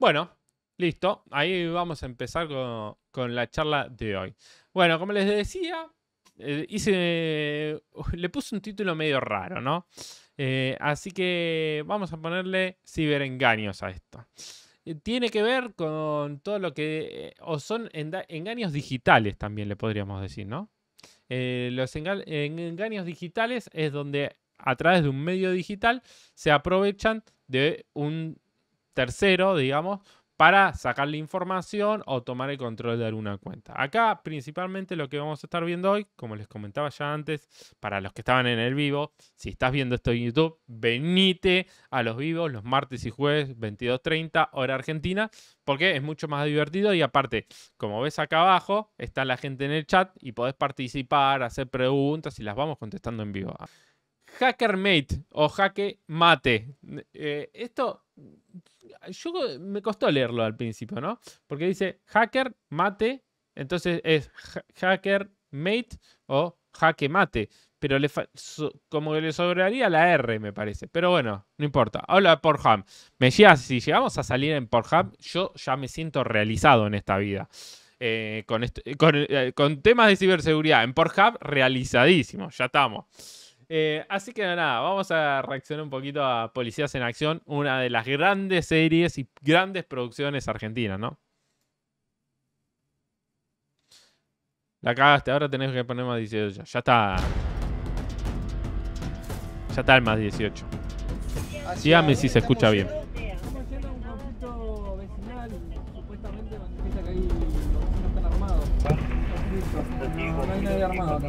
Bueno, listo. Ahí vamos a empezar con, la charla de hoy. Bueno, como les decía, eh, le puse un título medio raro, ¿no? Eh, así que vamos a ponerle ciberengaños a esto. Eh, tiene que ver con todo lo que... o son engaños digitales también le podríamos decir, ¿no? los engaños digitales es donde a través de un medio digital se aprovechan de un tercero, digamos, para sacar la información o tomar el control de alguna cuenta. Acá principalmente lo que vamos a estar viendo hoy, como les comentaba ya antes, para los que estaban en el vivo, si estás viendo esto en YouTube, venite a los vivos los martes y jueves 22.30 hora argentina, porque es mucho más divertido y aparte, como ves acá abajo, está la gente en el chat y podés participar, hacer preguntas y las vamos contestando en vivo. Hackermate o Hacke Mate. Eh, esto yo eh, me costó leerlo al principio, ¿no? Porque dice hacker, mate, entonces es hacker, mate o jaque mate. Pero le como que le sobraría la R, me parece. Pero bueno, no importa. Hola, Pornhub. Me llega, si llegamos a salir en Pornhub, yo ya me siento realizado en esta vida. Eh, con, con, eh, con, temas de ciberseguridad en Pornhub, realizadísimo. Ya estamos. Eh, así que nada, vamos a reaccionar un poquito a Policías en Acción, una de las grandes series y grandes producciones argentinas, ¿no? La cagaste, ahora tenés que poner más 18. Ya está. Ya está el más 18. Dígame si se escucha bien. haciendo un No, hay nadie armado.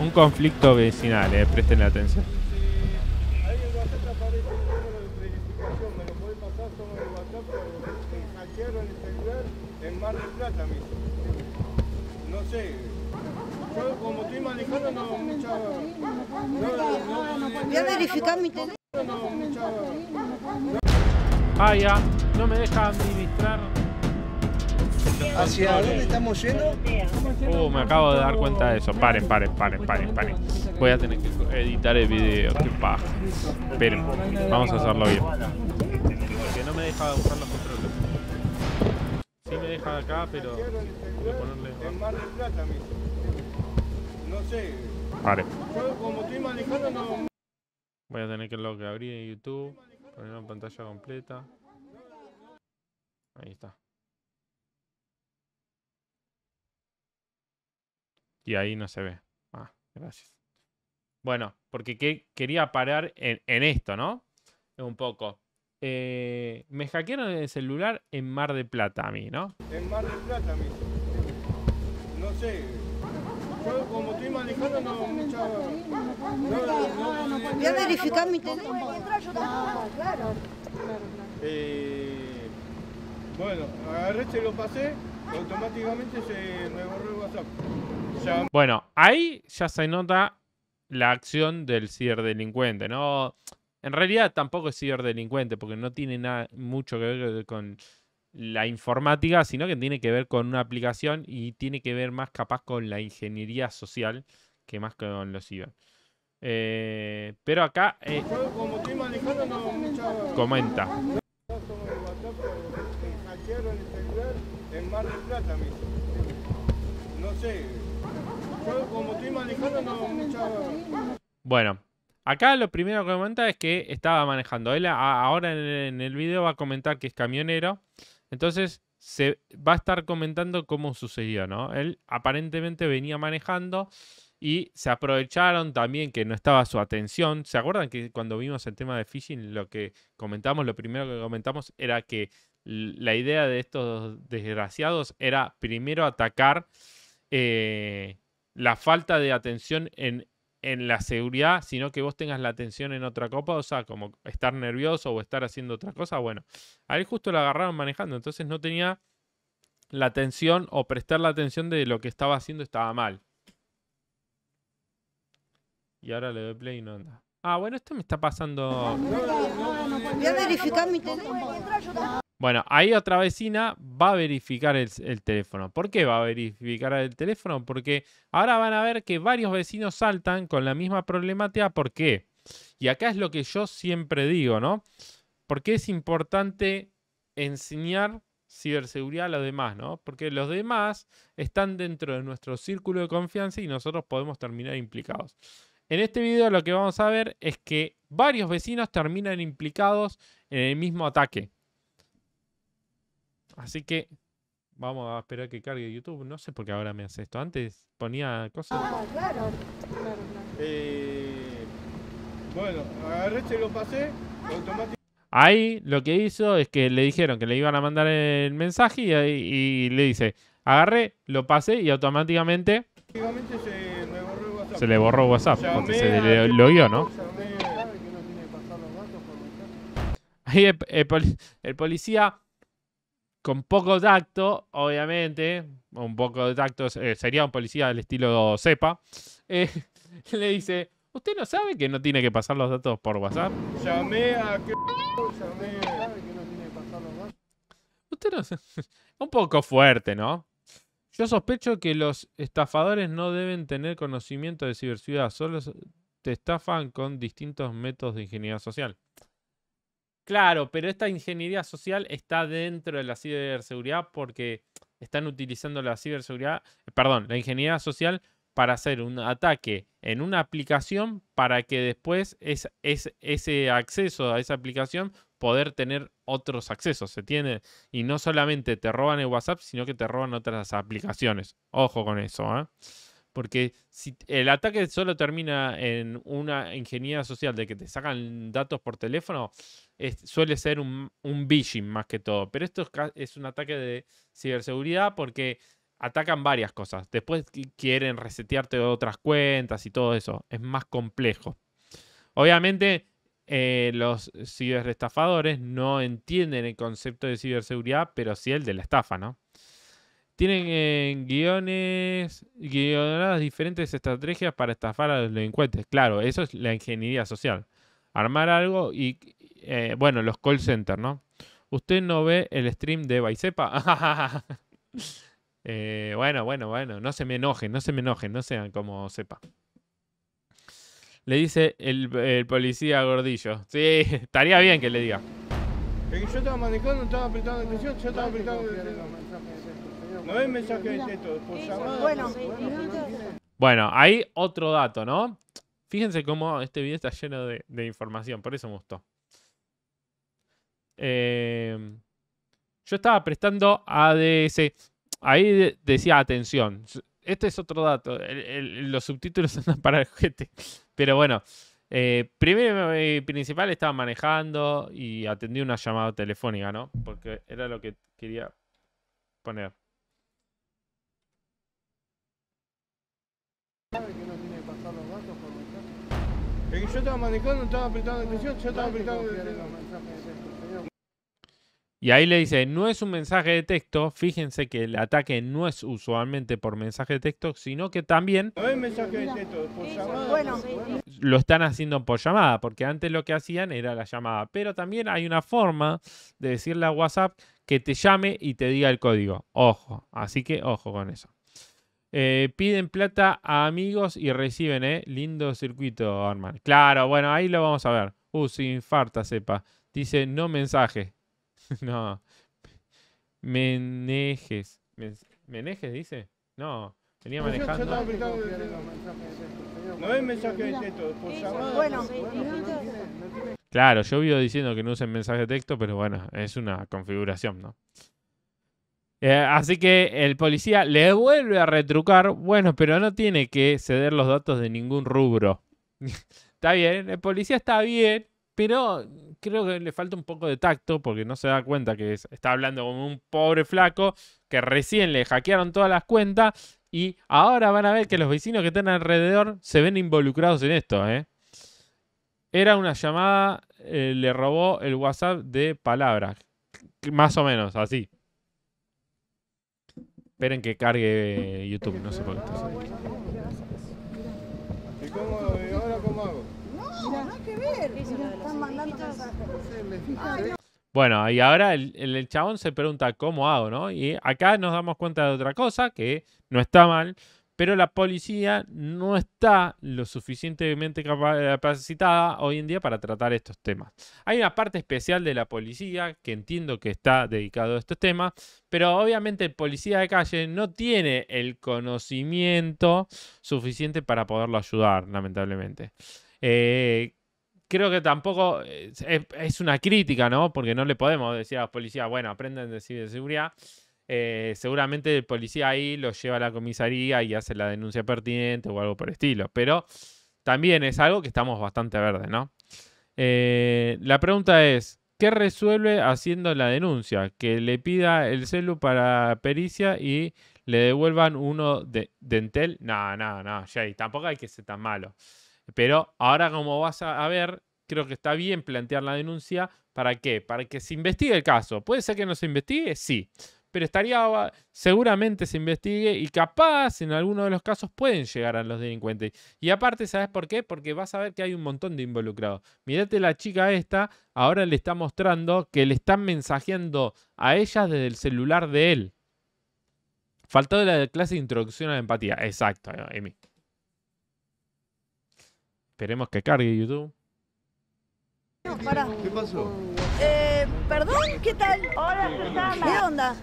Un conflicto vecinal, eh, presten atención. Ahí en el WhatsApp aparece un número de verificación, me lo puede pasar solo en el WhatsApp, pero lo se haya hecho en el sector en Mar del Plata, mismo. No sé. Yo como estoy manejando, no, muchachos. Voy a verificar mi teléfono. Ah, ya, no me deja administrar. ¿Hacia dónde estamos yendo? Uh, me acabo de dar cuenta de eso. Paren, paren, paren, paren, paren. Voy a tener que editar el video. Qué paja. Esperen, vamos a hacerlo bien. Porque no me deja usar los controles. Sí me deja acá, pero. Voy a ponerle. No sé. Pare. como estoy manejando, no. Voy a tener que lo que abrir en YouTube. Poner una pantalla completa. Ahí está. Y ahí no se ve. Ah, gracias. Bueno, porque quería parar en, esto, ¿no? Un poco. Eh, me hackearon el celular en Mar de Plata a mí, ¿no? En Mar de Plata a mí. No sé. como estoy manejando no Voy a verificar mi teléfono. Claro, eh, bueno, agarré, se lo pasé, automáticamente se me borró el WhatsApp. Bueno, ahí ya se nota la acción del ciberdelincuente, ¿no? En realidad tampoco es ciberdelincuente porque no tiene nada, mucho que ver con la informática, sino que tiene que ver con una aplicación y tiene que ver más capaz con la ingeniería social que más con los ciber. Eh, pero acá eh, comenta. No sé, bueno, acá lo primero que comenta es que estaba manejando. Él ahora en el video va a comentar que es camionero. Entonces se va a estar comentando cómo sucedió, ¿no? Él aparentemente venía manejando y se aprovecharon también que no estaba su atención. ¿Se acuerdan que cuando vimos el tema de phishing lo que comentamos, lo primero que comentamos era que la idea de estos desgraciados era primero atacar eh, la falta de atención en, la seguridad, sino que vos tengas la atención en otra copa, o sea, como estar nervioso o estar haciendo otra cosa. Bueno, ahí justo lo agarraron manejando, entonces no tenía la atención o prestar la atención de lo que estaba haciendo estaba mal. Y ahora le doy play y no anda. Ah, bueno, esto me está pasando. Voy a verificar mi teléfono. Bueno, ahí otra vecina va a verificar el, teléfono. ¿Por qué va a verificar el teléfono? Porque ahora van a ver que varios vecinos saltan con la misma problemática. ¿Por qué? Y acá es lo que yo siempre digo, ¿no? Porque es importante enseñar ciberseguridad a los demás, ¿no? Porque los demás están dentro de nuestro círculo de confianza y nosotros podemos terminar implicados. En este video lo que vamos a ver es que varios vecinos terminan implicados en el mismo ataque. Así que vamos a esperar que cargue YouTube. No sé por qué ahora me hace esto. Antes ponía cosas. Ah, claro. Eh, bueno, agarré, se este lo pasé. Ahí lo que hizo es que le dijeron que le iban a mandar el mensaje y, le dice, agarré, lo pasé y automáticamente... se le borró WhatsApp, se lo vio, ¿no? Ahí el policía con poco tacto, obviamente, un poco de tacto, eh, sería un policía del estilo cepa, eh, le dice, ¿usted no sabe que no tiene que pasar los datos por WhatsApp? Llamé a... Que... Llamé a... Usted no sabe? Un poco fuerte, ¿no? Yo sospecho que los estafadores no deben tener conocimiento de ciberciudad, solo te estafan con distintos métodos de ingeniería social. Claro, pero esta ingeniería social está dentro de la ciberseguridad porque están utilizando la ciberseguridad, eh, perdón, la ingeniería social para hacer un ataque en una aplicación para que después ese acceso a esa aplicación poder tener otros accesos, ¿se tiene? Y no solamente te roban el WhatsApp, sino que te roban otras aplicaciones. Ojo con eso, ¿eh? Porque si el ataque solo termina en una ingeniería social de que te sacan datos por teléfono, suele ser un, un más que todo. Pero esto es, un ataque de ciberseguridad porque atacan varias cosas. Después quieren resetearte otras cuentas y todo eso. Es más complejo. Obviamente, eh, los ciberestafadores no entienden el concepto de ciberseguridad, pero sí el de la estafa, ¿no? Tienen en eh, guiones, guionadas diferentes estrategias para estafar a los delincuentes. Claro, eso es la ingeniería social. Armar algo y, eh, bueno, los call centers, ¿no? Usted no ve el stream de Baisepa. Eh, bueno, bueno, bueno, no se me enojen, no se me enojen, no sean como sepa. Le dice el, el policía gordillo. Sí, estaría bien que le diga. Es que yo estaba manejando, estaba apretando la atención, yo estaba apretando la No es mensaje de texto, por Bueno, hay eh, otro dato, ¿no? Fíjense cómo este video está lleno de, información, por eso me gustó. Em, yo estaba prestando ADS. Ahí decía atención. Este es otro dato. los subtítulos andan para el juguete. Pero bueno, eh, primero y principal estaba manejando y atendí una llamada telefónica, ¿no? Porque era lo que quería poner. Es que yo estaba manejando estaba apretando atención, yo estaba apretando atención. Y ahí le dice, no es un mensaje de texto, fíjense que el ataque no es usualmente por mensaje de texto, sino que también... No mensaje de texto, por llamada. Bueno. Lo están haciendo por llamada, porque antes lo que hacían era la llamada. Pero también hay una forma de decirle a WhatsApp que te llame y te diga el código. Ojo, así que ojo con eso. Eh, piden plata a amigos y reciben, ¿eh? Lindo circuito, Arman. Claro, bueno, ahí lo vamos a ver. Uh, sin farta, sepa. Dice, no mensaje no. Menejes. ¿Menejes dice? No. Venía manejando. No, no mensaje de texto, Bueno, claro, yo vivo diciendo que no usen mensaje de texto, pero bueno, es una configuración, ¿no? así que el policía le vuelve a retrucar, bueno, pero no tiene que ceder los datos de ningún rubro. está bien, el policía está bien, pero mm, creo que le falta un poco de tacto porque no se da cuenta que está hablando como un pobre flaco que recién le hackearon todas las cuentas y ahora van a ver que los vecinos que están alrededor se ven involucrados en esto. ¿eh? Era una llamada, eh, le robó el WhatsApp de palabras, más o menos así. Esperen que cargue YouTube, no sé por qué está ¿Y cómo, ahora cómo hago? No, que ver. Bueno, y ahora el, chabón se pregunta cómo hago, ¿no? Y acá nos damos cuenta de otra cosa, que no está mal, pero la policía no está lo suficientemente capacitada hoy en día para tratar estos temas. Hay una parte especial de la policía que entiendo que está dedicado a estos temas, pero obviamente el policía de calle no tiene el conocimiento suficiente para poderlo ayudar, lamentablemente. Eh, creo que tampoco es, una crítica, ¿no? Porque no le podemos decir a los policías, bueno, aprenden de ciberseguridad. Eh, seguramente el policía ahí lo lleva a la comisaría y hace la denuncia pertinente o algo por el estilo. Pero también es algo que estamos bastante verde, ¿no? Eh, la pregunta es, ¿qué resuelve haciendo la denuncia? Que le pida el celu para pericia y le devuelvan uno de dentel. No, no, no, Jay, tampoco hay que ser tan malo. Pero ahora, como vas a, ver, creo que está bien plantear la denuncia. ¿Para qué? Para que se investigue el caso. ¿Puede ser que no se investigue? Sí. Pero estaría, seguramente se investigue y capaz en alguno de los casos pueden llegar a los delincuentes. Y aparte, ¿sabes por qué? Porque vas a ver que hay un montón de involucrados. Mirate la chica esta, ahora le está mostrando que le están mensajeando a ella desde el celular de él. Faltó de la clase de introducción a la empatía. Exacto, Emi. Esperemos que cargue YouTube. Para. ¿Qué pasó? Eh, perdón, ¿qué tal? Hola, Susana. ¿Qué onda?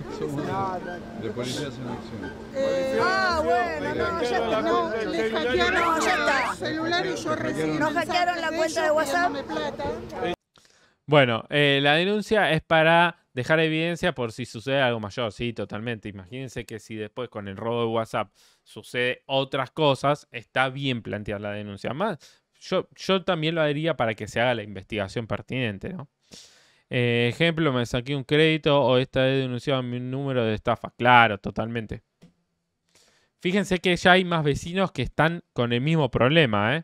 De policía sin acción. Eh, ah, bueno, no, ya está. No, le hackearon el celular y yo recibí. Nos hackearon la cuenta de WhatsApp. Bueno, eh, la denuncia es para dejar evidencia por si sucede algo mayor. Sí, totalmente. Imagínense que si después con el robo de WhatsApp sucede otras cosas, está bien plantear la denuncia. Más, yo, también lo haría para que se haga la investigación pertinente, ¿no? Eh, ejemplo, me saqué un crédito o esta he denunciado mi número de estafa. Claro, totalmente. Fíjense que ya hay más vecinos que están con el mismo problema, ¿eh?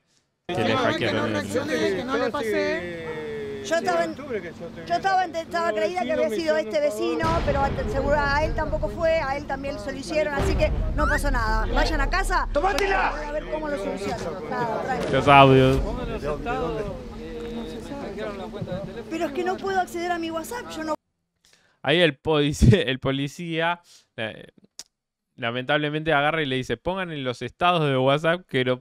yo estaba, yo estaba, estaba creída que había sido este vecino, pero seguro a él tampoco fue, a él también se lo hicieron, así que no pasó nada. Vayan a casa, ¡Tómatela! a ver cómo lo solucionan. Los audios. Pero es que no puedo acceder a mi WhatsApp, yo no... Ahí el policía, el policía eh, lamentablemente agarra y le dice, pongan en los estados de WhatsApp que,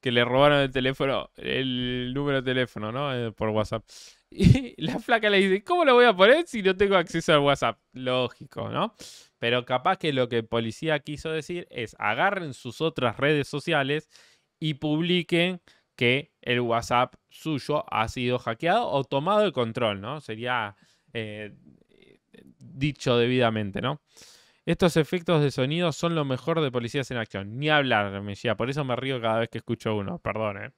que le robaron el teléfono, el número de teléfono, ¿no? Eh, por WhatsApp. Y la flaca le dice, ¿cómo lo voy a poner si no tengo acceso al WhatsApp? Lógico, ¿no? Pero capaz que lo que policía quiso decir es agarren sus otras redes sociales y publiquen que el WhatsApp suyo ha sido hackeado o tomado el control, ¿no? Sería eh, dicho debidamente, ¿no? Estos efectos de sonido son lo mejor de policías en acción. Ni hablar, decía. Por eso me río cada vez que escucho uno. Perdón, ¿eh?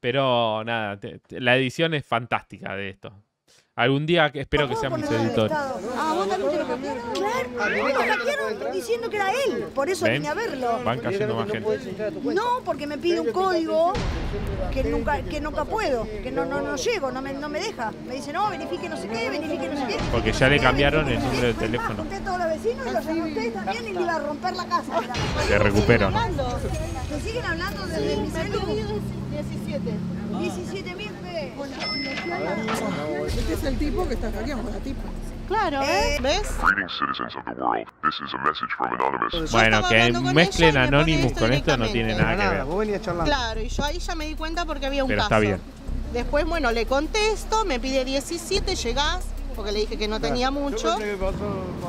Pero nada, la edición es fantástica de esto. Algún día espero que sean mis editores. Ah, vos también te lo hackearon. Claro, lo hackearon diciendo que era él. Por eso ¿Ven? vine a verlo. Van cayendo más gente. No, porque me pide un código que nunca, que nunca puedo, que no, no, no llego, no me, no me deja. Me dice, no, verifique no sé qué, verifique no sé qué. Porque ya le cambiaron el número de teléfono. Junté todos los vecinos y los llamé a ustedes también y le iba a romper la casa. Te recupero, ¿no? Te siguen hablando desde mi celular. 17. Este es el tipo que está a la tipa. Claro, eh, ¿ves? Bueno, que mezclen Anonymous con esto no tiene nada que ver. Claro, y yo ahí ya me di cuenta porque había un caso. bien. Después, bueno, le contesto, me pide 17, llegás, porque le dije que no tenía mucho.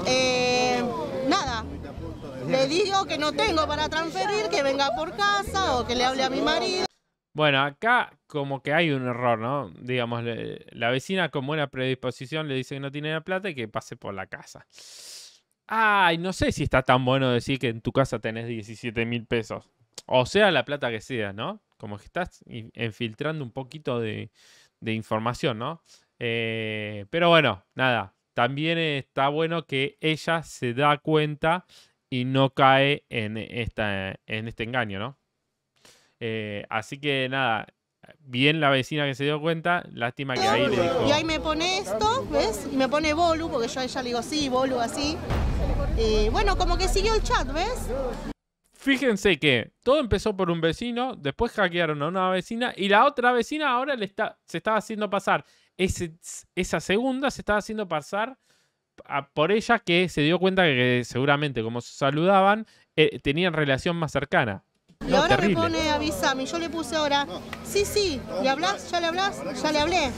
Eh, nada, le digo que no tengo para transferir, que venga por casa o que le hable a mi marido. Bueno, acá como que hay un error, ¿no? Digamos, la vecina con buena predisposición le dice que no tiene la plata y que pase por la casa. Ay, no sé si está tan bueno decir que en tu casa tenés 17 mil pesos. O sea, la plata que sea, ¿no? Como que estás infiltrando un poquito de, información, ¿no? Eh, pero bueno, nada. También está bueno que ella se da cuenta y no cae en, esta, en este engaño, ¿no? Eh, así que nada, bien la vecina que se dio cuenta, lástima que ahí le Y ahí me pone esto, ¿ves? Y me pone Bolu, porque yo a ella le digo sí, Bolu, así. Y eh, bueno, como que siguió el chat, ¿ves? Fíjense que todo empezó por un vecino, después hackearon a una vecina y la otra vecina ahora le está, se estaba haciendo pasar. esa segunda se estaba haciendo pasar por ella que se dio cuenta que, seguramente como se saludaban, eh, tenían relación más cercana. Y ahora terrible. me pone avisame, yo le puse ahora, sí, sí, ¿le hablas? ¿Ya le hablas? Ya le hablé.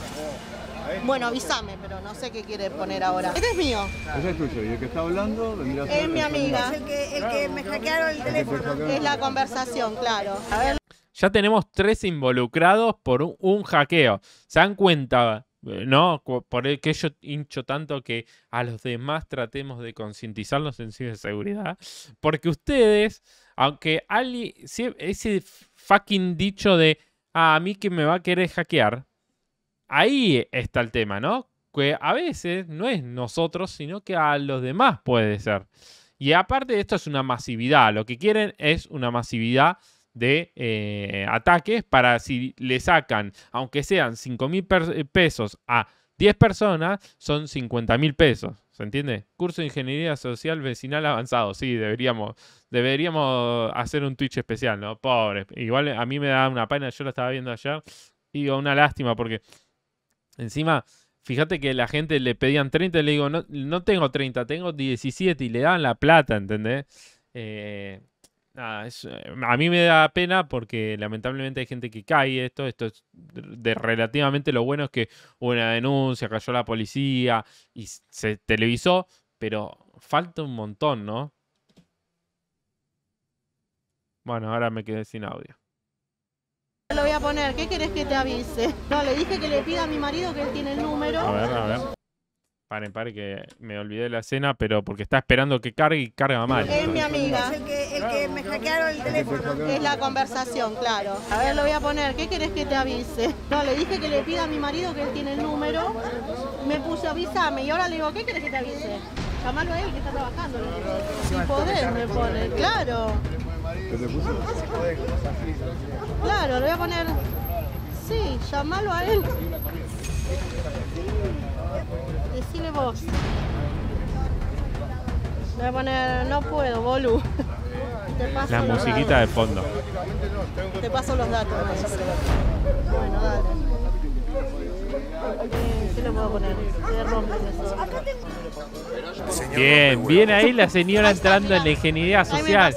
Bueno, avísame, pero no sé qué quiere poner ahora. Este es mío. Ese es tuyo, y el que está hablando vendría a ser Es mi amiga. Es el que, el que me hackearon el teléfono. Es la conversación, claro. Ya tenemos tres involucrados por un hackeo. ¿Se dan cuenta eh, no, por el que yo hincho tanto que a los demás tratemos de concientizarnos en seguridad. Porque ustedes, aunque alguien, ese fucking dicho de ah, a mí que me va a querer hackear, ahí está el tema, ¿no? Que a veces no es nosotros, sino que a los demás puede ser. Y aparte, esto es una masividad. Lo que quieren es una masividad de eh, ataques para si le sacan, aunque sean 5 mil eh, pesos a 10 personas, son 50 mil pesos. ¿Se entiende? Curso de Ingeniería Social Vecinal Avanzado. Sí, deberíamos, deberíamos hacer un Twitch especial, ¿no? Pobre. Igual a mí me da una pena, yo lo estaba viendo ayer. Y una lástima porque encima, fíjate que la gente le pedían 30 y le digo, no, no tengo 30, tengo 17 y le daban la plata, ¿entendés? Eh, eh, a mí me da pena porque lamentablemente hay gente que cae esto. Esto es de relativamente lo bueno es que hubo una denuncia, cayó la policía y se televisó, pero falta un montón, ¿no? Bueno, ahora me quedé sin audio. Lo voy a poner, ¿qué querés que te avise? No, le dije que le pida a mi marido que él tiene el número. A ver, a ver. Paren, paren, que me olvidé de la cena, pero porque está esperando que cargue y carga mal. Es mi amiga que me hackearon el teléfono. Es la conversación, claro. A ver, lo voy a poner. ¿Qué querés que te avise? No, le dije que le pida a mi marido que él tiene el número. Me puso avisame y ahora le digo, ¿qué querés que te avise? Llamalo a él que está trabajando. Sin poder, me pone. Claro. Claro, lo voy a poner. Sí, llamalo a él. Decime vos. Le voy a poner, no puedo, bolu la musiquita de fondo. Te paso los datos. Eh, bien, bien ahí la señora entrando en la ingeniería social.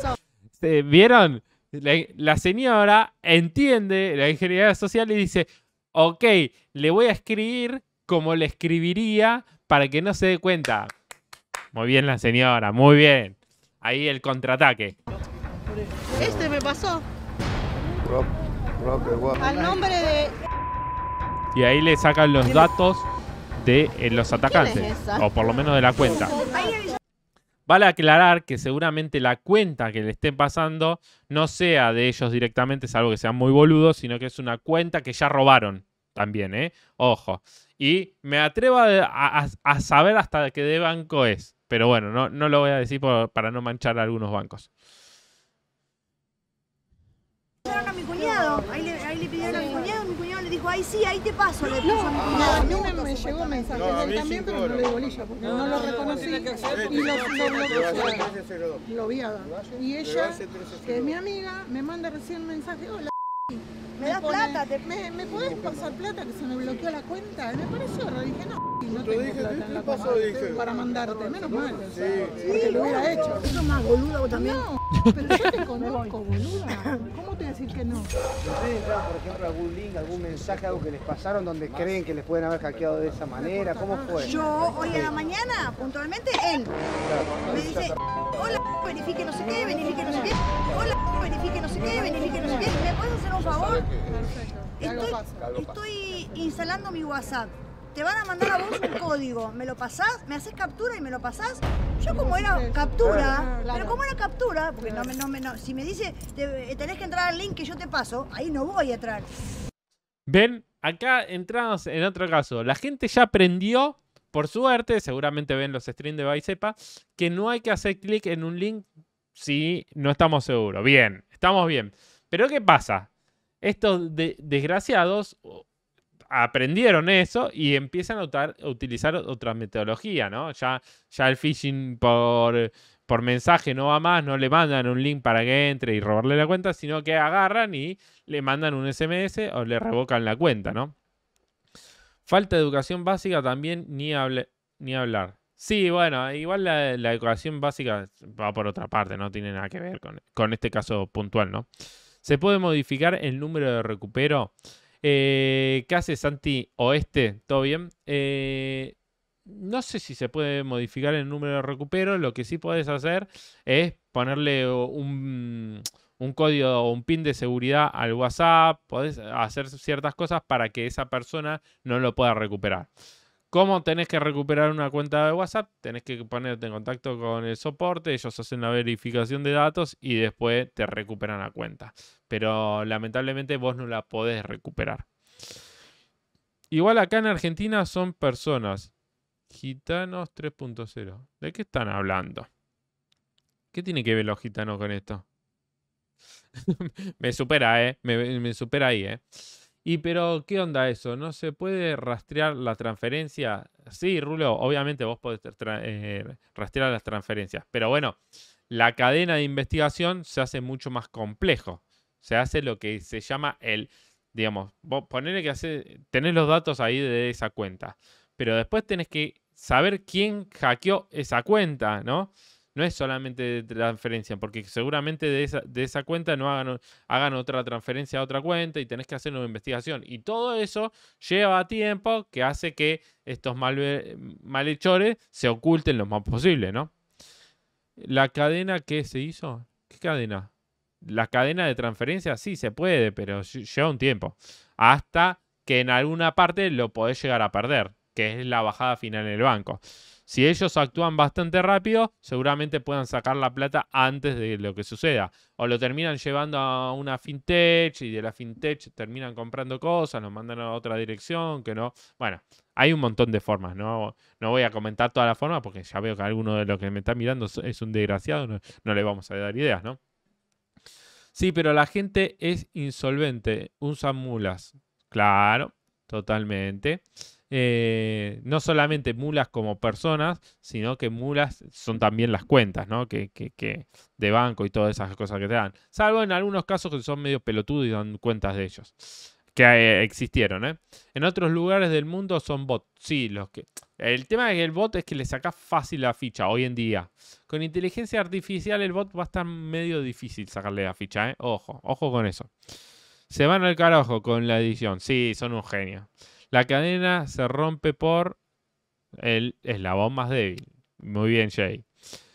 Eh, ¿Vieron? la, señora entiende la ingeniería social y dice, ok, le voy a escribir como le escribiría para que no se dé cuenta. Muy bien la señora, muy bien. Ahí el contraataque. Este me pasó. Al nombre de. Y ahí le sacan los datos de eh, los atacantes. o por lo menos de la cuenta. Vale aclarar que seguramente la cuenta que le estén pasando no sea de ellos directamente, salvo que sean muy boludos, sino que es una cuenta que ya robaron también, ¿eh? Ojo. Y me atrevo a, a saber hasta qué de banco es. Pero bueno, no, no lo voy a decir por, para no manchar a algunos bancos. A mi cuñado, ahí le, ahí le pidieron a mi cuñado, mi cuñado le dijo, ahí sí, ahí te paso, le puso a mi cuñado. No, a mí me, me llegó mensaje no, él también, pero no le di bolilla, porque no, no, lo reconocí y lo, lo, lo, lo vi a Y ella, que es mi amiga, me manda recién mensaje, hola. ¿Me, da plata? ¿Me, ¿Me podés pasar plata que se me bloqueó la cuenta? Me pareció raro, dije no. no tengo dije, plata paso, dije. para mandarte, menos mal. Sí, porque lo hubiera hecho. ¿Eso más boluda vos también? pero yo te conozco, boluda. ¿Cómo te voy decir que no? Ustedes por ejemplo, algún link, algún mensaje, algo que les pasaron donde creen que les pueden haber hackeado de esa manera. ¿Cómo fue? Yo, hoy a la mañana, puntualmente, él me dice, hola, verifique no sé qué, verifique no sé qué, hola, verifique no sé qué, verifique no sé qué. ¿Me puedes hacer un favor? Estoy, estoy instalando mi WhatsApp. Te van a mandar a vos un código. ¿Me lo pasás? ¿Me haces captura y me lo pasás? Yo como era captura, pero como era captura, porque si me dice eh, tenés que entrar al link que yo te paso, ahí no voy a entrar. Ven, acá entramos en otro caso. La gente ya aprendió, por suerte, seguramente ven los streams de Vicepa, que no hay que hacer clic en un link Sí, no estamos seguros. Bien, estamos bien. Pero ¿qué pasa? Estos desgraciados aprendieron eso y empiezan a, utilizar otra metodología, ¿no? Ya, ya el phishing por, mensaje no va más, no le mandan un link para que entre y robarle la cuenta, sino que agarran y le mandan un SMS o le revocan la cuenta, ¿no? Falta de educación básica también, ni hablar. Sí, bueno, igual la, ecuación básica va por otra parte, no tiene nada que ver con, este caso puntual, ¿no? ¿Se puede modificar el número de recupero? Eh, ¿Qué hace Santi Oeste? ¿Todo bien? Eh, no sé si se puede modificar el número de recupero. Lo que sí puedes hacer es ponerle un, un código o un pin de seguridad al WhatsApp. Podés hacer ciertas cosas para que esa persona no lo pueda recuperar. ¿Cómo tenés que recuperar una cuenta de WhatsApp? Tenés que ponerte en contacto con el soporte, ellos hacen la verificación de datos y después te recuperan la cuenta. Pero lamentablemente vos no la podés recuperar. Igual acá en Argentina son personas. Gitanos 3.0. ¿De qué están hablando? ¿Qué tiene que ver los gitanos con esto? me supera, ¿eh? me supera ahí, ¿eh? Y pero, ¿qué onda eso? ¿No se puede rastrear la transferencia? Sí, Rulo, obviamente vos podés eh, rastrear las transferencias, pero bueno, la cadena de investigación se hace mucho más complejo. Se hace lo que se llama el, digamos, vos que hace, tenés los datos ahí de esa cuenta, pero después tenés que saber quién hackeó esa cuenta, ¿no? no es solamente de transferencia, porque seguramente de esa, cuenta no hagan, otra transferencia a otra cuenta y tenés que hacer una investigación. Y todo eso lleva tiempo que hace que estos malhechores se oculten lo más posible, ¿no? La cadena que se hizo, ¿qué cadena? La cadena de transferencia sí se puede, pero lleva un tiempo. Hasta que en alguna parte lo podés llegar a perder, que es la bajada final en el banco. Si ellos actúan bastante rápido, seguramente puedan sacar la plata antes de lo que suceda. O lo terminan llevando a una fintech y de la fintech terminan comprando cosas, nos mandan a otra dirección, que no. Bueno, hay un montón de formas, ¿no? No voy a comentar todas las formas porque ya veo que alguno de los que me está mirando es un desgraciado, no, le vamos a dar ideas, ¿no? Sí, pero la gente es insolvente, usan mulas. Claro, totalmente. Eh, no solamente mulas como personas, sino que mulas son también las cuentas, Que, de banco y todas esas cosas que te dan. Salvo en algunos casos que son medio pelotudos y dan cuentas de ellos. Que eh, existieron, ¿eh? En otros lugares del mundo son bots. Sí, los que. El tema del bot es que le sacas fácil la ficha hoy en día. Con inteligencia artificial el bot va a estar medio difícil sacarle la ficha, Ojo, ojo con eso. Se van al carajo con la edición. Sí, son un genio. La cadena se rompe por el eslabón más débil. Muy bien, Jay.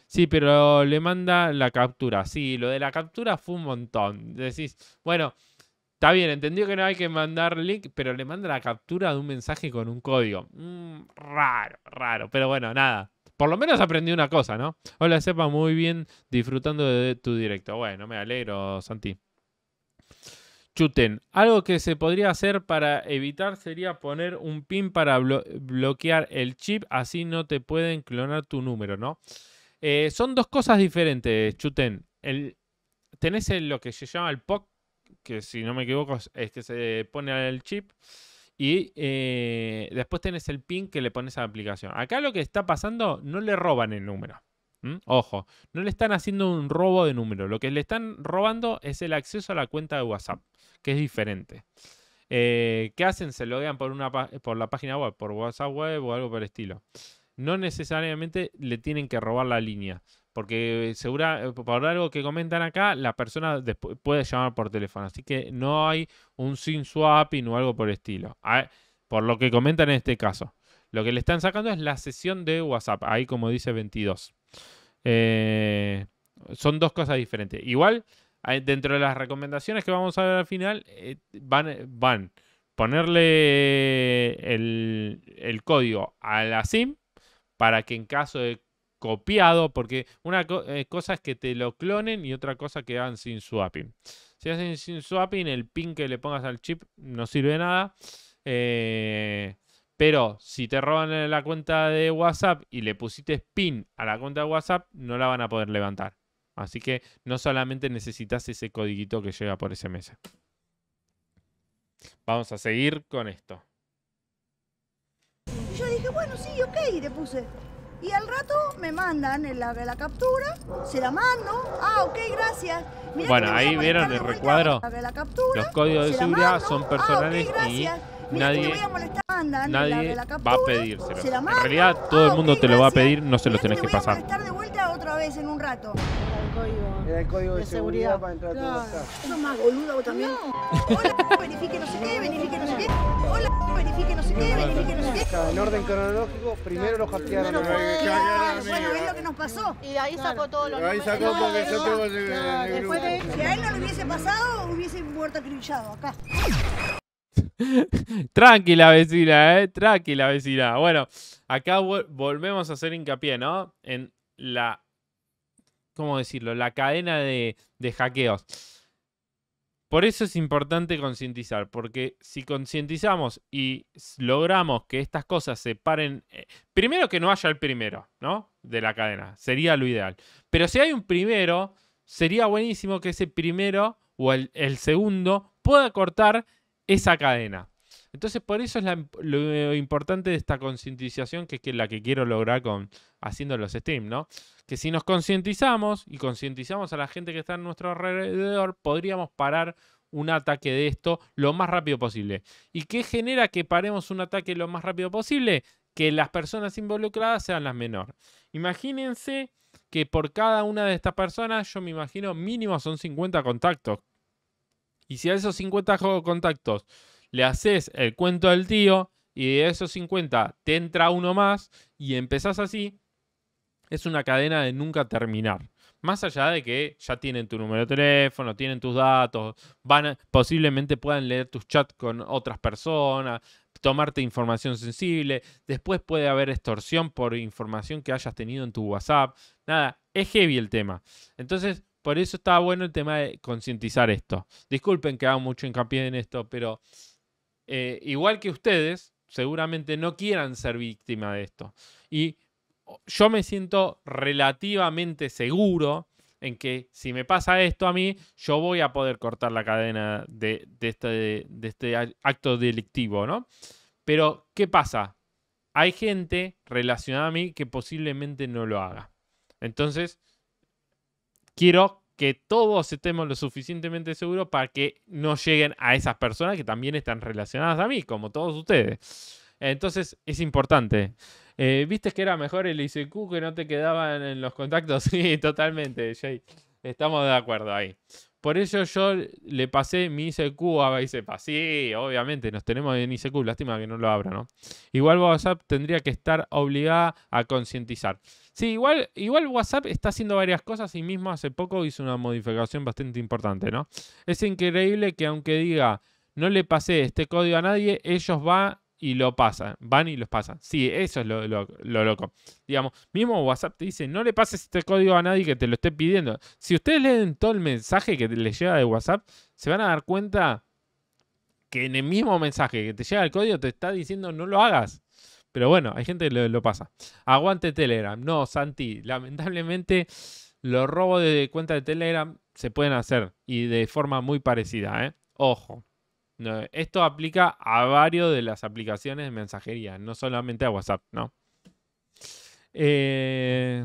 Sí, pero le manda la captura. Sí, lo de la captura fue un montón. Decís, bueno, está bien, entendió que no hay que mandar link, pero le manda la captura de un mensaje con un código. Mm, raro, raro. Pero bueno, nada. Por lo menos aprendí una cosa, ¿no? Hola, sepa muy bien disfrutando de tu directo. Bueno, me alegro, Santi chuten. Algo que se podría hacer para evitar sería poner un pin para bloquear el chip, así no te pueden clonar tu número, ¿no? Eh, son dos cosas diferentes, chuten. El, tenés lo que se llama el POC, que si no me equivoco es que se pone al chip. Y eh, después tenés el pin que le pones a la aplicación. Acá lo que está pasando, no le roban el número. Ojo, no le están haciendo un robo de número. Lo que le están robando es el acceso a la cuenta de WhatsApp que es diferente. Eh, ¿Qué hacen? Se loguean por, una, por la página web, por WhatsApp web o algo por el estilo. No necesariamente le tienen que robar la línea, porque eh, segura, eh, por algo que comentan acá, la persona después puede llamar por teléfono. Así que no hay un SIM swapping o algo por el estilo. por lo que comentan en este caso. Lo que le están sacando es la sesión de WhatsApp, ahí como dice 22. son dos cosas diferentes. Igual, dentro de las recomendaciones que vamos a ver al final, eh, van, van ponerle eh, el, código a la SIM para que en caso de copiado, porque una eh, cosa es que te lo clonen y otra cosa que hagan sin swapping. Si hacen sin swapping, el pin que le pongas al chip no sirve de nada. pero si te roban la cuenta de WhatsApp y le pusiste pin a la cuenta de WhatsApp, no la van a poder levantar. Así que no solamente necesitas ese codiguito que llega por SMS. Vamos a seguir con esto. Yo dije, bueno, sí, ok, le puse. Y al rato me mandan el la, la, captura, se la mando. Ah, ok, gracias. bueno, ahí vieron el recuadro. los códigos de seguridad son ah, personales y nadie, la, la va a pedírselo. en realidad todo el ah, mundo te lo va a pedir, no se lo tenés que pasar. A de vuelta otra vez en un rato. Era el código, de, seguridad. para entrar a casa. Eso es más boludo, también? Hola, verifique no sé qué, verifique no sé qué. Hola, verifique no sé qué, verifique no sé qué. En orden cronológico, primero lo hackearon. Bueno, es lo que nos pasó. Y ahí sacó todo lo que Ahí sacó porque yo tengo Si a él no le hubiese pasado, hubiese muerto acribillado acá. tranquila vecina, ¿eh? Tranquila vecina. Bueno, acá volvemos a hacer hincapié, ¿no? En la, ¿cómo decirlo? La cadena de, hackeos. Por eso es importante concientizar, porque si concientizamos y logramos que estas cosas se paren, eh, primero que no haya el primero, ¿no? De la cadena, sería lo ideal. Pero si hay un primero, sería buenísimo que ese primero o el, el segundo pueda cortar esa cadena. Entonces, por eso es lo importante de esta concientización, que es la que quiero lograr con haciendo los steam ¿no? Que si nos concientizamos y concientizamos a la gente que está a nuestro alrededor, podríamos parar un ataque de esto lo más rápido posible. ¿Y qué genera que paremos un ataque lo más rápido posible? Que las personas involucradas sean las menores. Imagínense que por cada una de estas personas, yo me imagino mínimo son 50 contactos y si a esos 50 contactos le haces el cuento del tío y de esos 50 te entra uno más y empezás así, es una cadena de nunca terminar. Más allá de que ya tienen tu número de teléfono, tienen tus datos, van posiblemente puedan leer tus chats con otras personas, tomarte información sensible, después puede haber extorsión por información que hayas tenido en tu WhatsApp. Nada, es heavy el tema. Entonces, por eso está bueno el tema de concientizar esto. Disculpen que hago mucho hincapié en esto, pero eh, igual que ustedes, seguramente no quieran ser víctima de esto. Y yo me siento relativamente seguro en que si me pasa esto a mí, yo voy a poder cortar la cadena de, este, de este acto delictivo, ¿no? Pero, ¿qué pasa? Hay gente relacionada a mí que posiblemente no lo haga. Entonces, quiero que todos estemos lo suficientemente seguros para que no lleguen a esas personas que también están relacionadas a mí, como todos ustedes. Entonces es importante. Eh, ¿Viste que era mejor el ICQ que no te quedaban en los contactos? Sí, totalmente, Jay. Estamos de acuerdo ahí. Por eso yo le pasé mi ICQ a Vicepa. Sí, obviamente, nos tenemos en ICQ. Lástima que no lo abra, ¿no? Igual WhatsApp tendría que estar obligada a concientizar. Sí, igual, igual WhatsApp está haciendo varias cosas y mismo hace poco hizo una modificación bastante importante, ¿no? Es increíble que aunque diga no le pasé este código a nadie, ellos van y lo pasan. Van y los pasan. Sí, eso es lo, loco. Digamos, mismo WhatsApp te dice, no le pases este código a nadie que te lo esté pidiendo. Si ustedes leen todo el mensaje que les llega de WhatsApp, se van a dar cuenta que en el mismo mensaje que te llega el código te está diciendo no lo hagas. Pero bueno, hay gente que lo, pasa. Aguante Telegram. No, Santi, lamentablemente los robos de cuenta de Telegram se pueden hacer y de forma muy parecida, ¿eh? Ojo esto aplica a varios de las aplicaciones de mensajería, no solamente a WhatsApp, ¿no? Eh,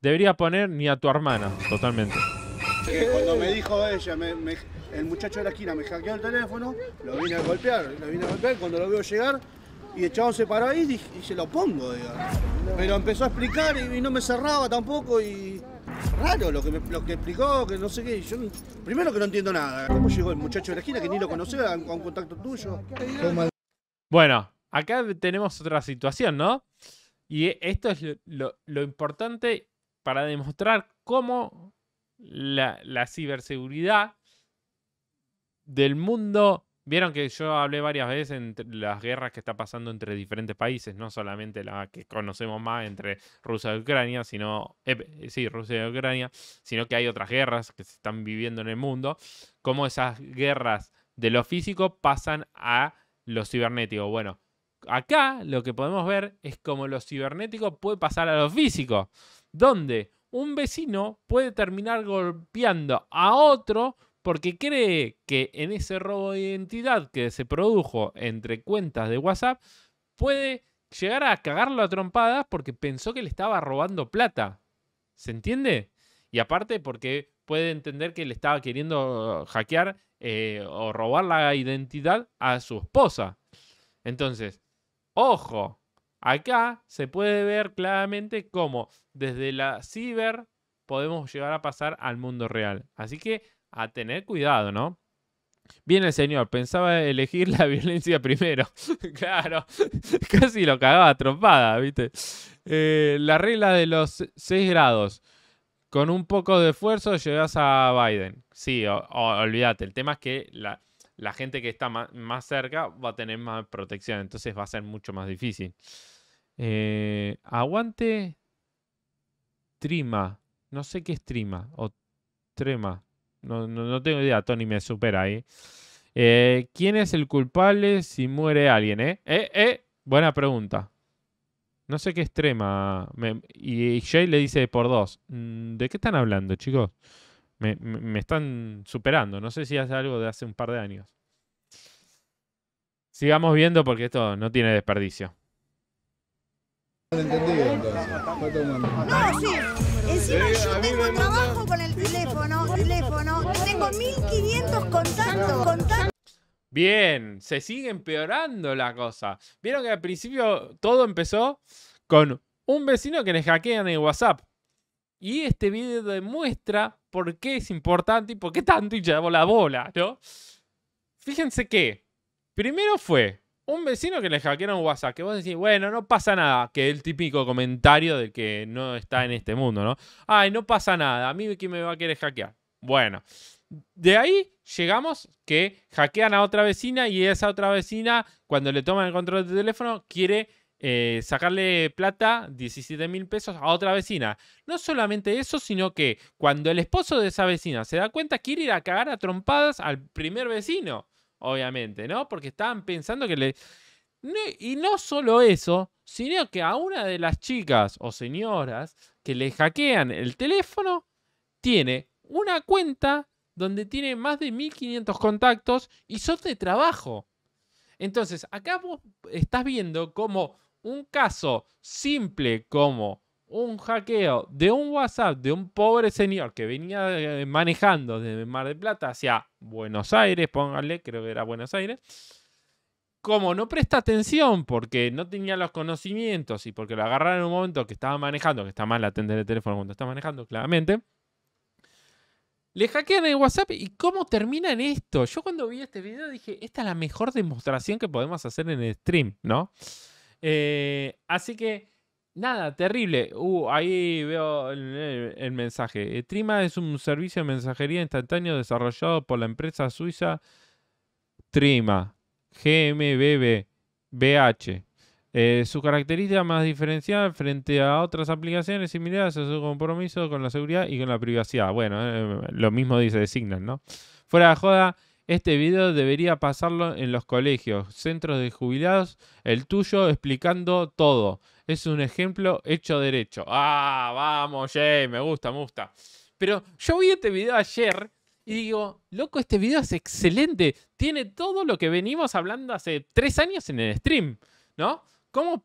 debería poner ni a tu hermana, totalmente. cuando me dijo ella, el muchacho de la esquina me hackeó el teléfono, lo vine a golpear, lo vine a golpear, cuando lo veo llegar, y echándose para ahí y, se lo pongo, digamos. Pero empezó a explicar y no me cerraba tampoco y raro lo que, lo que explicó, que no sé qué. primero que no entiendo nada. ¿Cómo llegó el muchacho de la esquina que ni lo conocía a un contacto tuyo? Bueno, acá tenemos otra situación, ¿no? Y e, esto es lo, importante para demostrar cómo la, la ciberseguridad del mundo Vieron que yo hablé varias veces entre las guerras que está pasando entre diferentes países, no solamente la que conocemos más entre Rusia y Ucrania, sino eh, sí, Rusia y Ucrania, sino que hay otras guerras que se están viviendo en el mundo, cómo esas guerras de lo físico pasan a lo cibernético. Bueno, acá lo que podemos ver es cómo lo cibernético puede pasar a lo físico, donde un vecino puede terminar golpeando a otro porque cree que en ese robo de identidad que se produjo entre cuentas de WhatsApp puede llegar a cagarlo a trompadas porque pensó que le estaba robando plata. ¿Se entiende? Y aparte porque puede entender que le estaba queriendo hackear eh, o robar la identidad a su esposa. Entonces, ojo, acá se puede ver claramente cómo desde la ciber podemos llegar a pasar al mundo real. Así que a tener cuidado, ¿no? Bien el señor, pensaba elegir la violencia primero. claro, casi lo cagaba atropada, ¿viste? Eh, la regla de los 6 grados. Con un poco de esfuerzo llegas a Biden. Sí, olvídate. El tema es que la, gente que está más, cerca va a tener más protección, entonces va a ser mucho más difícil. Eh, aguante Trima. No sé qué es Trima o Trema. No, no, tengo idea, Tony me supera ahí. Eh, ¿Quién es el culpable si muere alguien? Eh? eh, eh buena pregunta. No sé qué extrema. y Jay le dice por dos. Mm, ¿De qué están hablando, chicos? Me, me, están superando. No sé si hace algo de hace un par de años. Sigamos viendo porque esto no tiene desperdicio el teléfono, Tengo 1500 Bien, se sigue empeorando la cosa. Vieron que al principio todo empezó con un vecino que le hackean el WhatsApp. Y este video demuestra por qué es importante y por qué tanto y llevó la bola, ¿no? Fíjense que primero fue un vecino que le un WhatsApp, que vos decís, bueno, no pasa nada, que el típico comentario de que no está en este mundo, ¿no? Ay, no pasa nada, a mí quién me va a querer hackear. Bueno, de ahí llegamos que hackean a otra vecina y esa otra vecina, cuando le toman el control del teléfono, quiere eh, sacarle plata, 17 mil pesos, a otra vecina. No solamente eso, sino que cuando el esposo de esa vecina se da cuenta, quiere ir a cagar a trompadas al primer vecino obviamente, ¿no? Porque estaban pensando que le... Y no solo eso, sino que a una de las chicas o señoras que le hackean el teléfono, tiene una cuenta donde tiene más de 1500 contactos y son de trabajo. Entonces, acá vos estás viendo como un caso simple como un hackeo de un WhatsApp de un pobre señor que venía eh, manejando desde Mar del Plata hacia Buenos Aires, póngale, creo que era Buenos Aires. Como no presta atención porque no tenía los conocimientos y porque lo agarraron en un momento que estaba manejando, que está mal atender el teléfono cuando está manejando, claramente. Le hackean el WhatsApp y cómo termina en esto. Yo cuando vi este video dije, esta es la mejor demostración que podemos hacer en el stream, ¿no? Eh, así que Nada, terrible. Uh, ahí veo el, mensaje. Eh, Trima es un servicio de mensajería instantáneo desarrollado por la empresa suiza Trima, Gmbh. Eh, su característica más diferencial frente a otras aplicaciones similares es su compromiso con la seguridad y con la privacidad. Bueno, eh, lo mismo dice de Signal, ¿no? Fuera de joda, este video debería pasarlo en los colegios, centros de jubilados, el tuyo explicando todo es un ejemplo hecho derecho. Ah, vamos, Jay, me gusta, me gusta. Pero yo vi este video ayer y digo, loco, este video es excelente. Tiene todo lo que venimos hablando hace tres años en el stream, ¿no? ¿Cómo,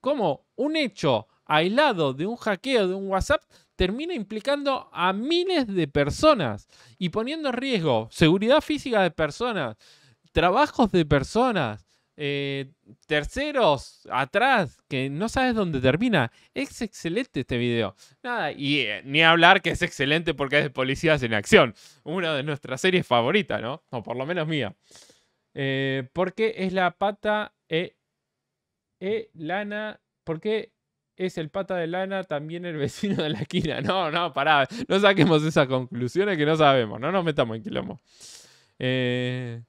cómo un hecho aislado de un hackeo de un WhatsApp termina implicando a miles de personas y poniendo en riesgo seguridad física de personas, trabajos de personas, eh, terceros atrás, que no sabes dónde termina. Es excelente este video. Nada, y eh, ni hablar que es excelente porque es Policías en Acción, una de nuestras series favoritas, ¿no? O por lo menos mía. Eh, porque es la pata e, lana. Porque es el pata de lana también el vecino de la esquina. No, no, pará. No saquemos esas conclusiones que no sabemos. No nos metamos en quilombo. Eh,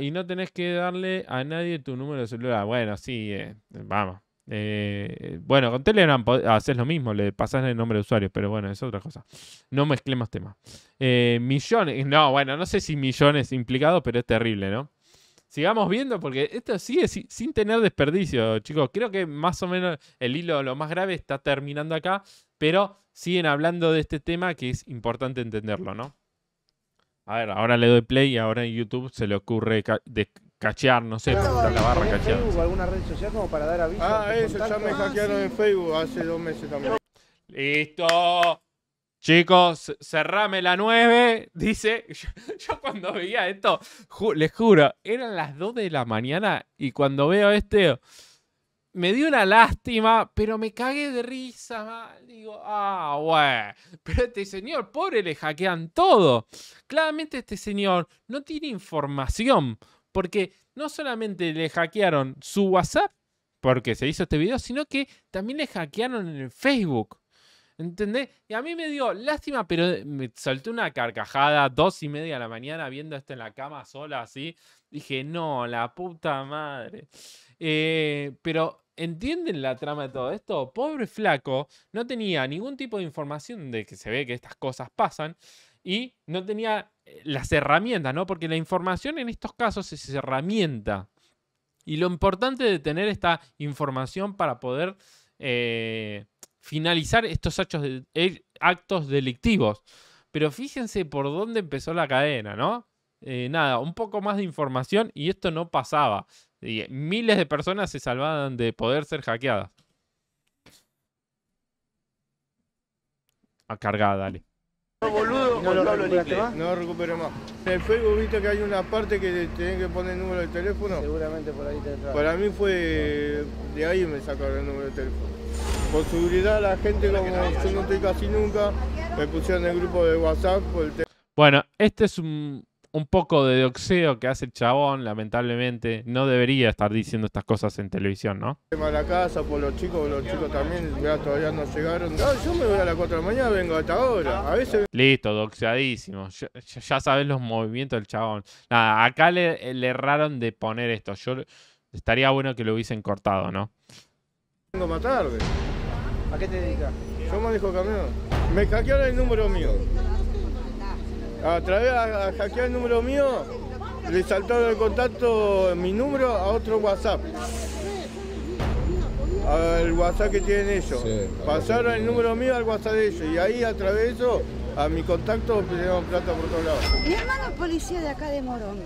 y no tenés que darle a nadie tu número de celular. Bueno, sí, eh, vamos. Eh, eh, bueno, con Telegram haces lo mismo, le pasas el nombre de usuario, pero bueno, es otra cosa. No mezclemos temas. millones, no, bueno, no sé si millones implicados, pero es terrible, ¿no? Sigamos viendo porque esto sigue sin tener desperdicio, chicos. Creo que más o menos el hilo, lo más grave, está terminando acá, pero siguen hablando de este tema que es importante entenderlo, ¿no? A ver, ahora le doy play y ahora en YouTube se le ocurre de cachear, no sé, la barra cachear. ¿Alguna red social como para dar aviso? Ah, eso, ya me ah, hackearon en Facebook hace dos meses también. ¡Listo! Chicos, cerrame la 9. Dice, yo, cuando veía esto, les juro, eran las 2 de la mañana y cuando veo este me dio una lástima, pero me cagué de risa. Digo, ah, bueno. Pero este señor, pobre, le hackean todo. Claramente este señor no tiene información, porque no solamente le hackearon su WhatsApp, porque se hizo este video, sino que también le hackearon en el Facebook. ¿Entendés? Y a mí me dio lástima, pero me solté una carcajada dos y media de la mañana viendo esto en la cama sola así. Dije, no, la puta madre. Eh, pero, ¿entienden la trama de todo esto? Pobre flaco, no tenía ningún tipo de información de que se ve que estas cosas pasan y no tenía eh, las herramientas, ¿no? Porque la información en estos casos es herramienta. Y lo importante de tener esta información para poder eh, finalizar estos actos delictivos. Pero fíjense por dónde empezó la cadena, ¿no? Eh, nada, un poco más de información y esto no pasaba. miles de personas se salvaban de poder ser hackeadas. A ah, cargar, dale. No, boludo, no, lo no, más. En el Facebook viste que hay una parte que tenés que poner el número de teléfono. Seguramente por ahí te trajo Para mí fue. De ahí me sacaron el número de teléfono. Por seguridad, la gente, como yo no estoy casi nunca, me pusieron el grupo de WhatsApp por el Bueno, este es un, un poco de doxeo que hace el chabón, lamentablemente, no debería estar diciendo estas cosas en televisión, ¿no? la casa por los chicos, los chicos también todavía no llegaron. yo me voy a las 4 de la mañana, vengo hasta ahora. Listo, doxeadísimo. Ya, sabes los movimientos del chabón. Nada, acá le, erraron de poner esto. Yo estaría bueno que lo hubiesen cortado, ¿no? Tengo más tarde. ¿A qué te dedicas? Yo manejo camión. Me hackearon el número mío a través de hackear el número mío, le saltaron el contacto, mi número, a otro WhatsApp. Al WhatsApp que tienen ellos. Pasaron el número mío al WhatsApp de ellos. Y ahí a través de eso, a mi contacto, pidieron plata por todos lados. Mi hermano policía de acá de Morón.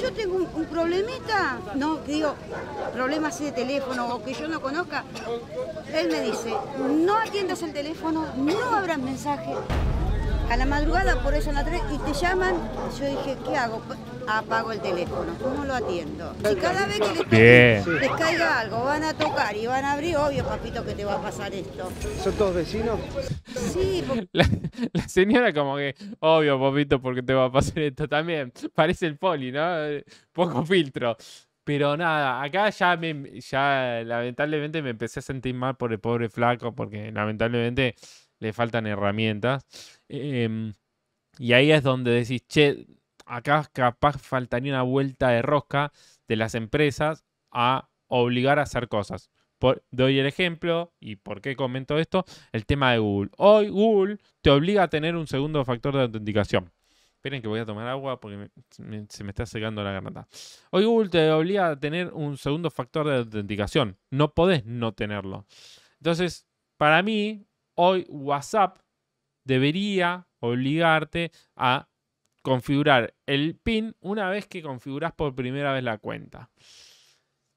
Yo tengo un, problemita, no digo, problema así de teléfono o que yo no conozca. Él me dice, no atiendas el teléfono, no abras mensaje a la madrugada por eso en la tres y te llaman, yo dije, ¿qué hago? Apago el teléfono, ¿cómo lo atiendo? Y cada vez que les, caiga, algo, van a tocar y van a abrir, obvio, papito, que te va a pasar esto. ¿Son todos vecinos? Sí. La, la, señora como que, obvio, papito, porque te va a pasar esto también. Parece el poli, ¿no? Poco filtro. Pero nada, acá ya me, ya lamentablemente me empecé a sentir mal por el pobre flaco, porque lamentablemente le faltan herramientas. Em, y ahí es donde decís, che, acá capaz faltaría una vuelta de rosca de las empresas a obligar a hacer cosas. doy el ejemplo, y por qué comento esto, el tema de Google. Hoy Google te obliga a tener un segundo factor de autenticación. Esperen que voy a tomar agua porque se me está secando la garganta. Hoy Google te obliga a tener un segundo factor de autenticación. No podés no tenerlo. Entonces, para mí, hoy WhatsApp debería obligarte a configurar el PIN una vez que configuras por primera vez la cuenta.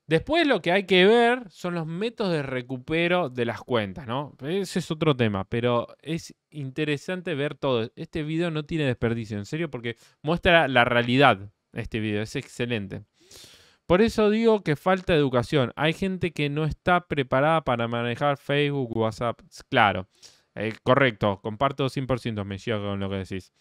Después lo que hay que ver son los métodos de recupero de las cuentas, ¿no? Ese es otro tema, pero es interesante ver todo. Este video no tiene desperdicio, en serio, porque muestra la realidad este video, es excelente. Por eso digo que falta educación. Hay gente que no está preparada para manejar Facebook, WhatsApp, claro. Eh, correcto, comparto 100%, me con lo que decís.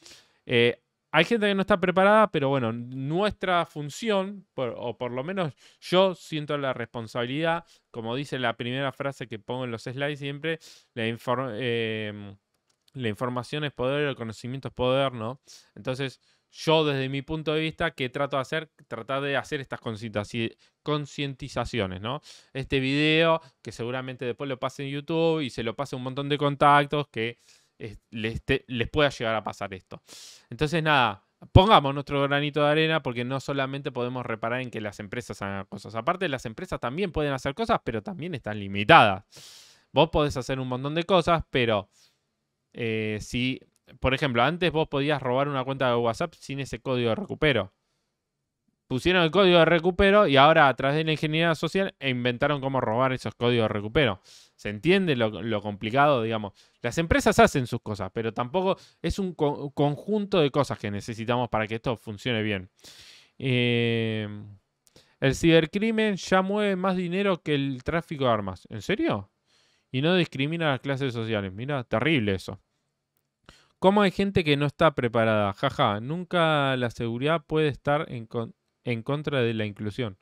Eh, hay gente que no está preparada, pero bueno, nuestra función, o por lo menos yo siento la responsabilidad, como dice la primera frase que pongo en los slides siempre, la, eh, la información es poder, el conocimiento es poder, ¿no? Entonces, yo desde mi punto de vista, que trato de hacer? Tratar de hacer estas concientizaciones, ¿no? Este video, que seguramente después lo pase en YouTube y se lo pase un montón de contactos que les, les pueda llegar a pasar esto. Entonces, nada, pongamos nuestro granito de arena porque no solamente podemos reparar en que las empresas hagan cosas. Aparte, las empresas también pueden hacer cosas, pero también están limitadas. Vos podés hacer un montón de cosas, pero eh, si por ejemplo, antes vos podías robar una cuenta de WhatsApp sin ese código de recupero. Pusieron el código de recupero y ahora a través de la ingeniería social inventaron cómo robar esos códigos de recupero. ¿Se entiende lo, complicado, digamos? Las empresas hacen sus cosas, pero tampoco es un conjunto de cosas que necesitamos para que esto funcione bien. Eh, el cibercrimen ya mueve más dinero que el tráfico de armas. ¿En serio? Y no discrimina a las clases sociales. Mira, terrible eso. ¿Cómo hay gente que no está preparada? Jaja, nunca la seguridad puede estar en, contra de la inclusión.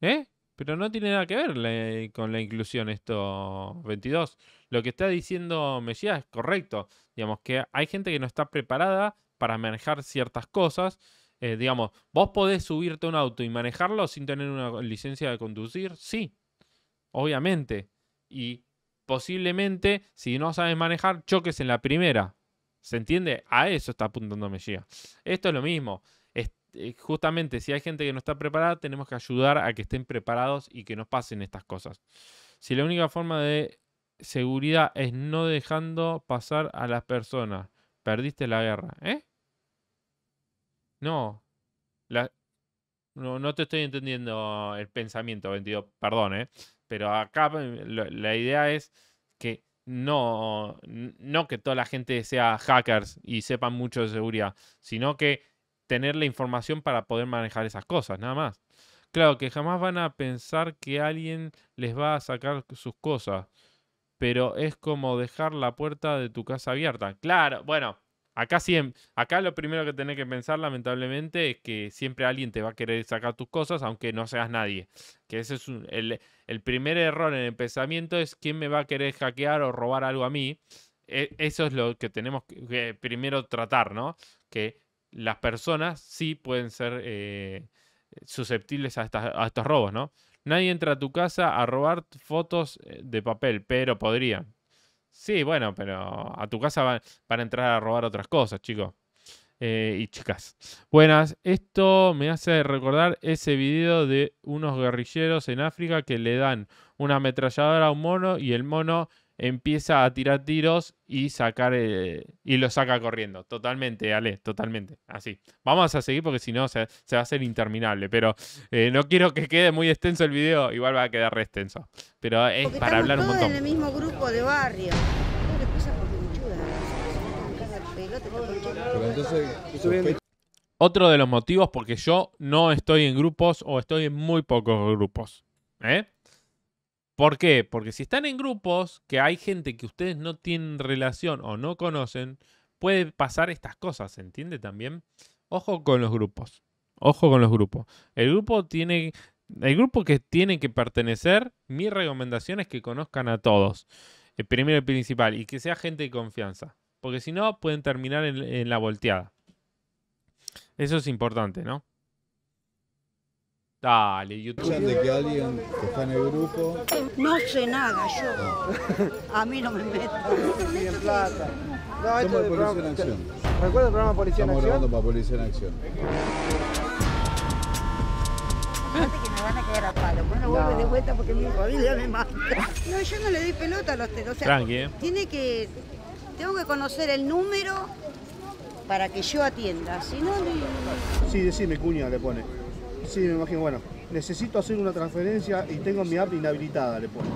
¿Eh? Pero no tiene nada que ver con la inclusión esto 22. Lo que está diciendo Mesías es correcto. Digamos que hay gente que no está preparada para manejar ciertas cosas. Eh, digamos, ¿vos podés subirte a un auto y manejarlo sin tener una licencia de conducir? Sí, obviamente. Y posiblemente, si no sabes manejar, choques en la primera. ¿Se entiende? A eso está apuntando Mejía. Esto es lo mismo. Eh, justamente, si hay gente que no está preparada, tenemos que ayudar a que estén preparados y que no pasen estas cosas. Si la única forma de seguridad es no dejando pasar a las personas, perdiste la guerra, ¿eh? No. no, no te estoy entendiendo el pensamiento, 22, perdón, ¿eh? Pero acá eh, la idea es que no, no que toda la gente sea hackers y sepan mucho de seguridad, sino que tener la información para poder manejar esas cosas, nada más. Claro, que jamás van a pensar que alguien les va a sacar sus cosas, pero es como dejar la puerta de tu casa abierta. Claro, bueno, Acá, acá lo primero que tenés que pensar, lamentablemente, es que siempre alguien te va a querer sacar tus cosas, aunque no seas nadie. Que ese es el, primer error en el pensamiento es quién me va a querer hackear o robar algo a mí. E, eso es lo que tenemos que, primero tratar, ¿no? Que las personas sí pueden ser eh, susceptibles a, a estos robos, ¿no? Nadie entra a tu casa a robar fotos eh, de papel, pero podrían. Sí, bueno, pero a tu casa van, a entrar a robar otras cosas, chicos. Eh, y chicas. Buenas, esto me hace recordar ese video de unos guerrilleros en África que le dan una ametralladora a un mono y el mono empieza a tirar tiros y sacar eh, y lo saca corriendo. Totalmente, Ale, totalmente. Así. Vamos a seguir porque si no se, va a hacer interminable. Pero eh, no quiero que quede muy extenso el video. Igual va a quedar re extenso. Pero es para hablar un montón. mismo grupo de barrio. Otro de los motivos porque yo no estoy en grupos o estoy en muy pocos grupos. ¿Eh? ¿Por qué? Porque si están en grupos que hay gente que ustedes no tienen relación o no conocen, puede pasar estas cosas, ¿se ¿entiende también? Ojo con los grupos. Ojo con los grupos. El grupo tiene el grupo que tiene que pertenecer, mi recomendación es que conozcan a todos. El eh, primero y principal y que sea gente de confianza, porque si no pueden terminar en, en la volteada. Eso es importante, ¿no? Dale, YouTube. de que alguien está en el grupo? No sé nada, yo. A mí no me meto. en plata. No, esto es Policía en Acción. ¿Recuerda el programa Policía en Acción? Estamos grabando para Policía en Acción. que me van a quedar a palo. Bueno, vuelve de vuelta porque mi familia me mata. No, yo no le doy pelota a los O sea, Tranqui, ¿eh? tiene que... Tengo que conocer el número para que yo atienda. Si no, Sí, decime, cuña le pone. Sí, me imagino, bueno, necesito hacer una transferencia y tengo mi app inhabilitada, le pone.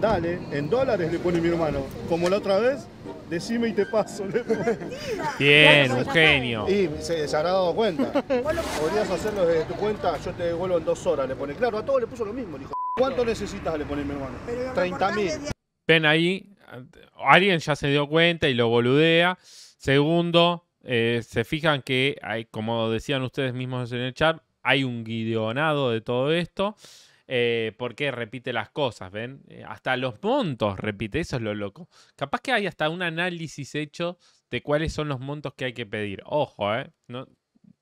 Dale, en dólares le pone mi hermano. Como la otra vez, decime y te paso, le pone. Bien, un genio. Y se, habrá dado cuenta. Podrías hacerlo desde tu cuenta, yo te devuelvo en dos horas, le pone. Claro, a todos le puso lo mismo, dijo. ¿Cuánto necesitas? Le pone mi hermano. 30 mil. Ven ahí, alguien ya se dio cuenta y lo boludea. Segundo, eh, se fijan que, hay, como decían ustedes mismos en el chat, hay un guionado de todo esto. Eh, porque repite las cosas, ¿ven? Eh, hasta los montos repite, eso es lo loco. Capaz que hay hasta un análisis hecho de cuáles son los montos que hay que pedir. Ojo, ¿eh? No,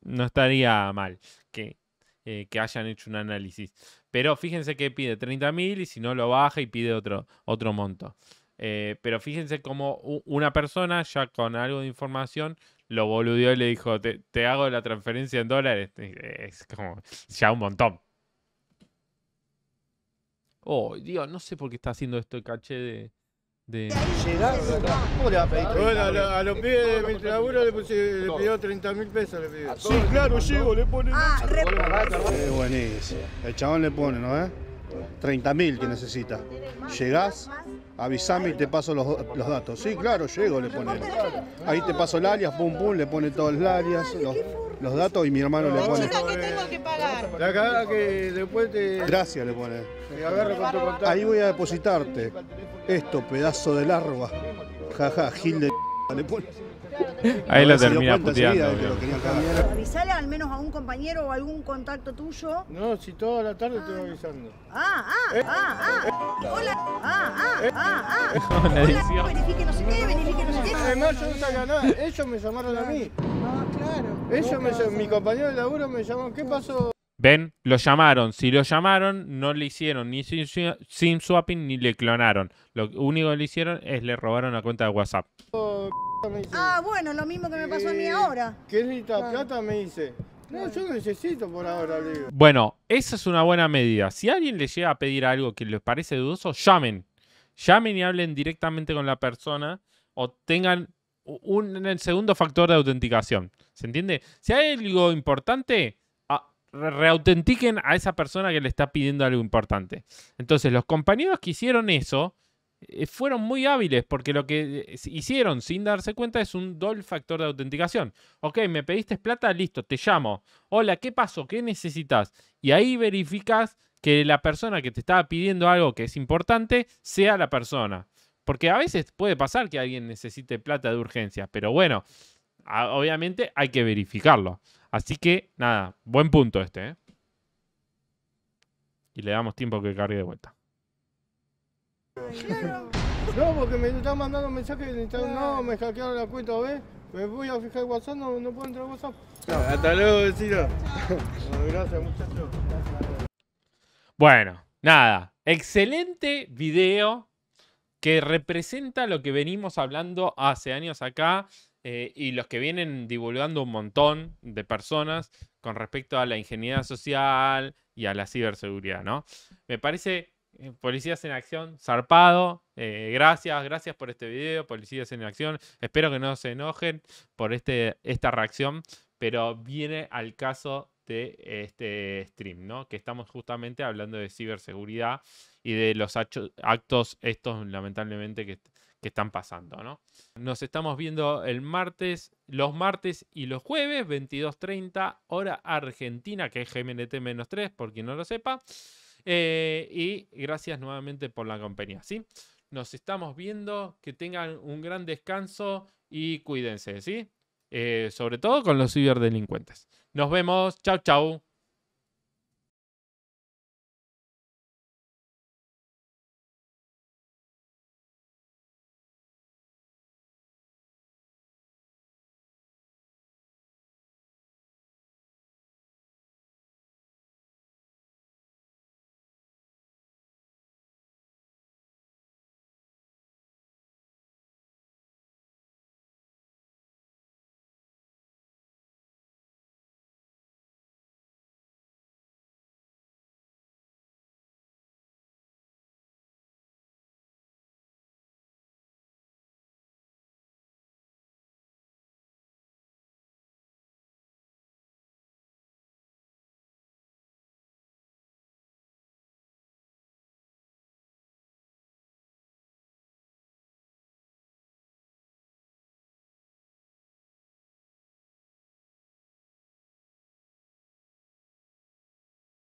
no estaría mal que, eh, hayan hecho un análisis. Pero fíjense que pide 30.000 y si no lo baja y pide otro, otro monto. pero fíjense cómo una persona ya con algo de información lo boludeó y le dijo, te, hago la transferencia en dólares. Es como ya un montón. Oh, Dios, no sé por qué está haciendo esto el caché de... De... Llegar, ¿Cómo le va a pedir Bueno, a, los pibes de mi laburo le, pidió 30 mil pesos. Le pidió. Sí, claro, llego, le pone. Ah, Es buenísimo. El chabón le pone, ¿no? Eh? 30.000 que necesita. Llegás, avisame y te paso los, datos. Sí, claro, llego, le pone. Ahí te paso el alias, pum, pum, le pone todos los alias, los, datos y mi hermano le pone. tengo que pagar? que después Gracias, le pone. Ahí voy a depositarte. Esto, pedazo de larva. Jaja, Gil de... Le Ahí lo termina puteando. Avisale al menos a un compañero o algún contacto tuyo. No, si toda la tarde estoy voy avisando. Ah, ah, ah, eh. ah, ah. Hola. Ah, ah, eh. ah, ah. Eh. Hola, verifique no sé qué, verifique no sé qué. Además yo no Ellos me llamaron a mí. Ah, claro. Ellos me mi compañero de laburo me llamó. ¿Qué pasó? ¿Ven? Lo llamaron. Si lo llamaron, no le hicieron ni sin swapping ni le clonaron. Lo único que le hicieron es le robaron la cuenta de WhatsApp ah, bueno, lo mismo que me pasó a mí ahora. ¿Qué plata? Me dice. No, yo necesito por ahora, Bueno, esa es una buena medida. Si alguien le llega a pedir algo que les parece dudoso, llamen. Llamen y hablen directamente con la persona o tengan un, un segundo factor de autenticación. ¿Se entiende? Si hay algo importante, reautentiquen a esa persona que le está pidiendo algo importante. Entonces, los compañeros que hicieron eso, eh, fueron muy hábiles porque lo que eh, hicieron sin darse cuenta es un doble factor de autenticación. Ok, me pediste plata, listo, te llamo. Hola, ¿qué pasó? ¿Qué necesitas? Y ahí verificas que la persona que te estaba pidiendo algo que es importante sea la persona. Porque a veces puede pasar que alguien necesite plata de urgencia, pero bueno, obviamente hay que verificarlo. Así que nada, buen punto este. ¿eh? Y le damos tiempo que cargue de vuelta. No, porque me están mandando mensajes en Instagram. No, me hackearon la cuenta, ¿ves? Me voy a fijar WhatsApp, no, no puedo entrar a WhatsApp. hasta luego, vecino. gracias, muchachos. Bueno, nada. Excelente video que representa lo que venimos hablando hace años acá eh, y los que vienen divulgando un montón de personas con respecto a la ingeniería social y a la ciberseguridad, ¿no? Me parece eh, Policías en Acción, zarpado. Eh, gracias, gracias por este video, Policías en Acción. Espero que no se enojen por este, esta reacción, pero viene al caso de este stream, ¿no? Que estamos justamente hablando de ciberseguridad y de los actos estos lamentablemente que, están pasando, ¿no? Nos estamos viendo el martes, los martes y los jueves, 22.30, hora argentina, que es gmt 3 por quien no lo sepa. Eh, y gracias nuevamente por la compañía, ¿sí? Nos estamos viendo, que tengan un gran descanso y cuídense, ¿sí? Eh, sobre todo con los ciberdelincuentes. Nos vemos, chau chau.